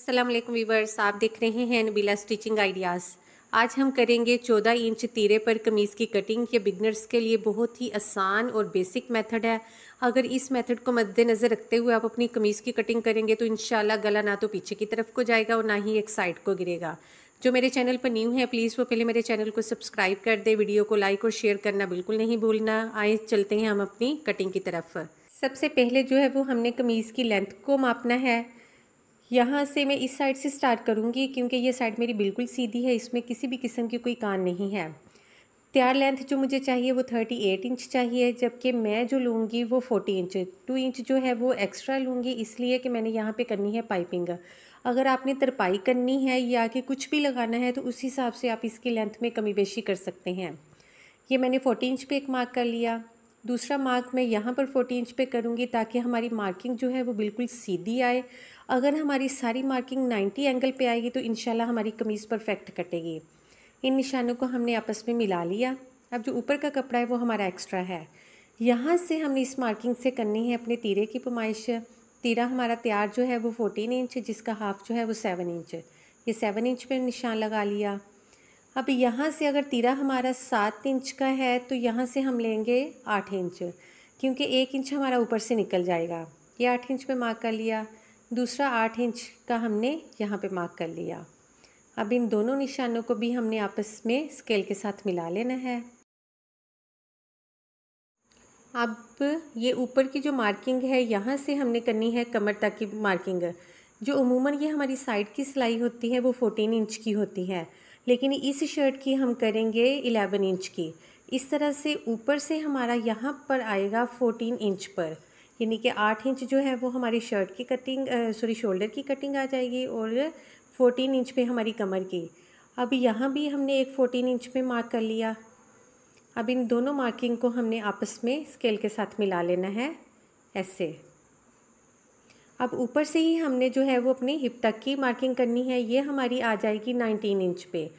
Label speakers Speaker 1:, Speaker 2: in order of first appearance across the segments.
Speaker 1: Aslam viewers आप देख रहे हैं नबीला स्टिचिंग आइडियाज़ आज हम करेंगे 14 इंच तीरे पर कमीज़ की कटिंग ये बिगनर्स के लिए बहुत ही आसान और बेसिक मेथड है अगर इस मेथड को मद्देनज़र रखते हुए आप अपनी कमीज़ की कटिंग करेंगे तो इन गला ना तो पीछे की तरफ को जाएगा और ना ही एक साइड को गिरेगा जो मेरे चैनल पर न्यू है प्लीज़ वो पहले मेरे चैनल को सब्सक्राइब कर दे वीडियो को लाइक और शेयर करना बिल्कुल नहीं भूलना आए चलते हैं हम अपनी कटिंग की तरफ सबसे पहले जो है वो हमने कमीज़ की लेंथ को मापना है यहाँ से मैं इस साइड से स्टार्ट करूँगी क्योंकि ये साइड मेरी बिल्कुल सीधी है इसमें किसी भी किस्म की कोई कान नहीं है तैयार लेंथ जो मुझे चाहिए वो थर्टी एट इंच चाहिए जबकि मैं जो लूँगी वो फोर्टी इंच टू इंच जो है वो एक्स्ट्रा लूँगी इसलिए कि मैंने यहाँ पे करनी है पाइपिंग अगर आपने तरपाई करनी है या कि कुछ भी लगाना है तो उस हिसाब से आप इसकी लेंथ में कमी बेशी कर सकते हैं ये मैंने फोर्टी इंच पे एक मार्क कर लिया दूसरा मार्क मैं यहाँ पर फोर्टी इंच पर करूँगी ताकि हमारी मार्किंग जो है वो बिल्कुल सीधी आए अगर हमारी सारी मार्किंग 90 एंगल पे आएगी तो इन हमारी कमीज़ परफेक्ट कटेगी इन निशानों को हमने आपस में मिला लिया अब जो ऊपर का कपड़ा है वो हमारा एक्स्ट्रा है यहाँ से हमने इस मार्किंग से करनी है अपने तीरे की पुमाइश तीरा हमारा तैयार जो है वो फोटीन इंच जिसका हाफ़ जो है वो सेवन इंच ये सेवन इंच पे निशान लगा लिया अब यहाँ से अगर तीरा हमारा सात इंच का है तो यहाँ से हम लेंगे आठ इंच क्योंकि एक इंच हमारा ऊपर से निकल जाएगा ये आठ इंच पे मार्क कर लिया दूसरा आठ इंच का हमने यहाँ पे मार्क कर लिया अब इन दोनों निशानों को भी हमने आपस में स्केल के साथ मिला लेना है अब ये ऊपर की जो मार्किंग है यहाँ से हमने करनी है कमर तक की मार्किंग जो उमूमन ये हमारी साइड की सिलाई होती है वो फोर्टीन इंच की होती है लेकिन इस शर्ट की हम करेंगे एलेवन इंच की इस तरह से ऊपर से हमारा यहाँ पर आएगा फोटीन इंच पर यानी कि आठ इंच जो है वो हमारी शर्ट की कटिंग सॉरी शोल्डर की कटिंग आ जाएगी और फोर्टीन इंच पे हमारी कमर की अब यहाँ भी हमने एक फ़ोटीन इंच पे मार्क कर लिया अब इन दोनों मार्किंग को हमने आपस में स्केल के साथ मिला लेना है ऐसे अब ऊपर से ही हमने जो है वो अपनी हिप तक की मार्किंग करनी है ये हमारी आ जाएगी नाइनटीन इंच पे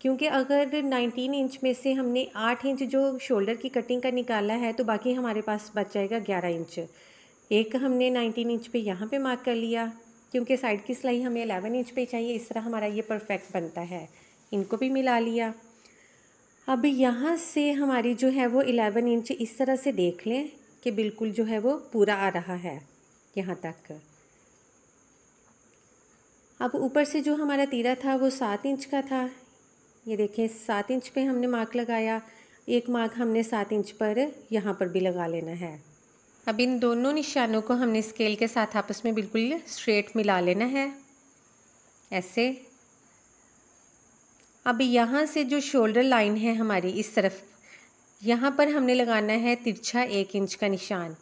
Speaker 1: क्योंकि अगर 19 इंच में से हमने 8 इंच जो शोल्डर की कटिंग का निकाला है तो बाकी हमारे पास बच जाएगा 11 इंच एक हमने 19 इंच पे यहाँ पे मार्क कर लिया क्योंकि साइड की सिलाई हमें 11 इंच पे चाहिए इस तरह हमारा ये परफेक्ट बनता है इनको भी मिला लिया अब यहाँ से हमारी जो है वो 11 इंच इस तरह से देख लें कि बिल्कुल जो है वो पूरा आ रहा है यहाँ तक अब ऊपर से जो हमारा तीरा था वो सात इंच का था ये देखें सात इंच पे हमने मार्क लगाया एक मार्क हमने सात इंच पर यहाँ पर भी लगा लेना है अब इन दोनों निशानों को हमने स्केल के साथ आपस में बिल्कुल स्ट्रेट मिला लेना है ऐसे अब यहाँ से जो शोल्डर लाइन है हमारी इस तरफ यहाँ पर हमने लगाना है तिरछा एक इंच का निशान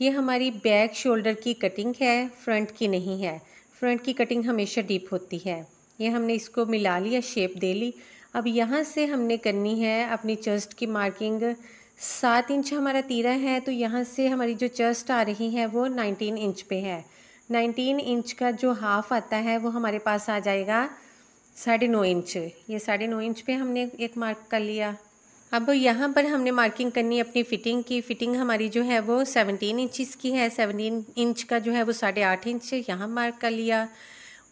Speaker 1: ये हमारी बैक शोल्डर की कटिंग है फ्रंट की नहीं है फ्रंट की कटिंग हमेशा डीप होती है ये हमने इसको मिला लिया शेप दे ली अब यहाँ से हमने करनी है अपनी चेस्ट की मार्किंग सात इंच हमारा तीरा है तो यहाँ से हमारी जो चेस्ट आ रही है वो नाइनटीन इंच पे है नाइनटीन इंच का जो हाफ़ आता है वो हमारे पास आ जाएगा साढ़े नौ इंच ये साढ़े नौ इंच पे हमने एक मार्क कर लिया अब यहाँ पर हमने मार्किंग करनी है अपनी फ़िटिंग की फ़िटिंग हमारी जो है वो सेवनटीन इंचज़ की है सेवनटीन इंच का जो है वो साढ़े आठ इंच यहाँ मार्क कर लिया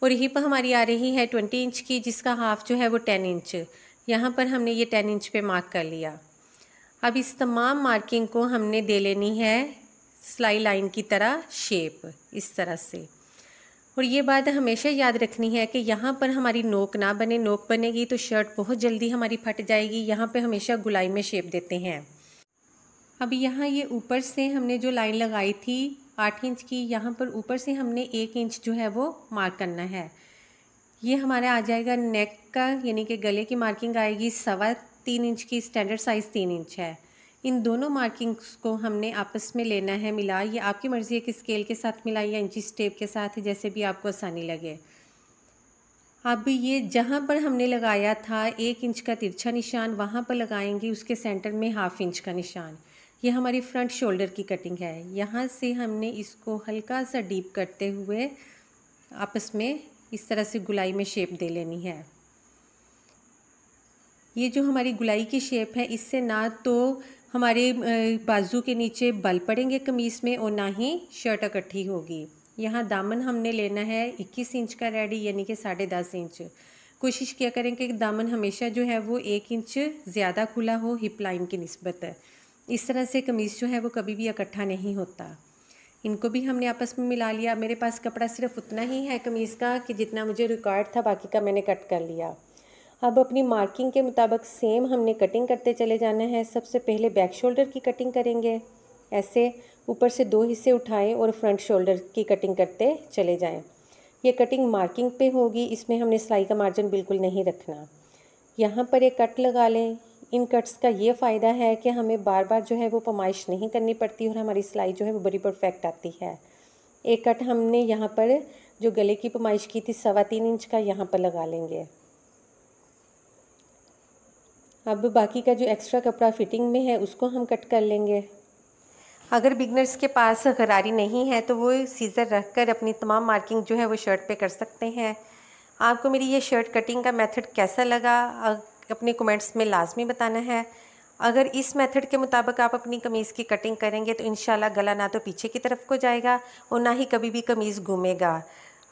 Speaker 1: और यहीं पर हमारी आ रही है ट्वेंटी इंच की जिसका हाफ जो है वो टेन इंच यहाँ पर हमने ये टेन इंच पे मार्क कर लिया अब इस तमाम मार्किंग को हमने दे लेनी है सिलाई लाइन की तरह शेप इस तरह से और ये बात हमेशा याद रखनी है कि यहाँ पर हमारी नोक ना बने नोक बनेगी तो शर्ट बहुत जल्दी हमारी फट जाएगी यहाँ पर हमेशा गुलाई में शेप देते हैं अब यहाँ ये ऊपर से हमने जो लाइन लगाई थी आठ इंच की यहाँ पर ऊपर से हमने एक इंच जो है वो मार्क करना है ये हमारा आ जाएगा नेक का यानी कि गले की मार्किंग आएगी सवा तीन इंच की स्टैंडर्ड साइज़ तीन इंच है इन दोनों मार्किंग्स को हमने आपस में लेना है मिला ये आपकी मर्ज़ी है कि स्केल के साथ मिला या इंची स्टेप के साथ जैसे भी आपको आसानी लगे अब ये जहाँ पर हमने लगाया था एक इंच का तिरछा निशान वहाँ पर लगाएंगे उसके सेंटर में हाफ इंच का निशान ये हमारी फ्रंट शोल्डर की कटिंग है यहाँ से हमने इसको हल्का सा डीप करते हुए आपस में इस तरह से गुलाई में शेप दे लेनी है ये जो हमारी गुलाई की शेप है इससे ना तो हमारे बाजू के नीचे बल पड़ेंगे कमीज़ में और ना ही शर्ट इकट्ठी होगी यहाँ दामन हमने लेना है 21 इंच का रेडी यानी कि साढ़े दस इंच कोशिश किया करें कि दामन हमेशा जो है वो एक इंच ज़्यादा खुला हो हिप लाइन की नस्बत है इस तरह से कमीज़ जो है वो कभी भी इकट्ठा नहीं होता इनको भी हमने आपस में मिला लिया मेरे पास कपड़ा सिर्फ उतना ही है कमीज़ का कि जितना मुझे रिकॉर्ड था बाकी का मैंने कट कर लिया अब अपनी मार्किंग के मुताबिक सेम हमने कटिंग करते चले जाना है सबसे पहले बैक शोल्डर की कटिंग करेंगे ऐसे ऊपर से दो हिस्से उठाएं और फ्रंट शोल्डर की कटिंग करते चले जाएं ये कटिंग मार्किंग पे होगी इसमें हमने सिलाई का मार्जिन बिल्कुल नहीं रखना यहाँ पर एक कट लगा लें इन कट्स का ये फ़ायदा है कि हमें बार बार जो है वो पमाइश नहीं करनी पड़ती और हमारी सिलाई जो है वो बड़ी परफेक्ट आती है एक कट हमने यहाँ पर जो गले की पमाइश की थी सवा तीन इंच का यहाँ पर लगा लेंगे अब बाकी का जो एक्स्ट्रा कपड़ा फिटिंग में है उसको हम कट कर लेंगे अगर बिगनर्स के पास गरारी नहीं है तो वो सीज़र रख कर अपनी तमाम मार्किंग जो है वो शर्ट पे कर सकते हैं आपको मेरी ये शर्ट कटिंग का मेथड कैसा लगा अपने कमेंट्स में लाजमी बताना है अगर इस मेथड के मुताबिक आप अपनी कमीज़ की कटिंग करेंगे तो इन गला ना तो पीछे की तरफ को जाएगा और ना ही कभी भी कमीज़ घूमेगा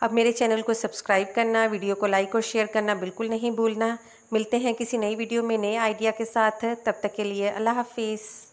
Speaker 1: अब मेरे चैनल को सब्सक्राइब करना वीडियो को लाइक और शेयर करना बिल्कुल नहीं भूलना मिलते हैं किसी नई वीडियो में नए आइडिया के साथ तब तक के लिए अल्लाह हाफिज़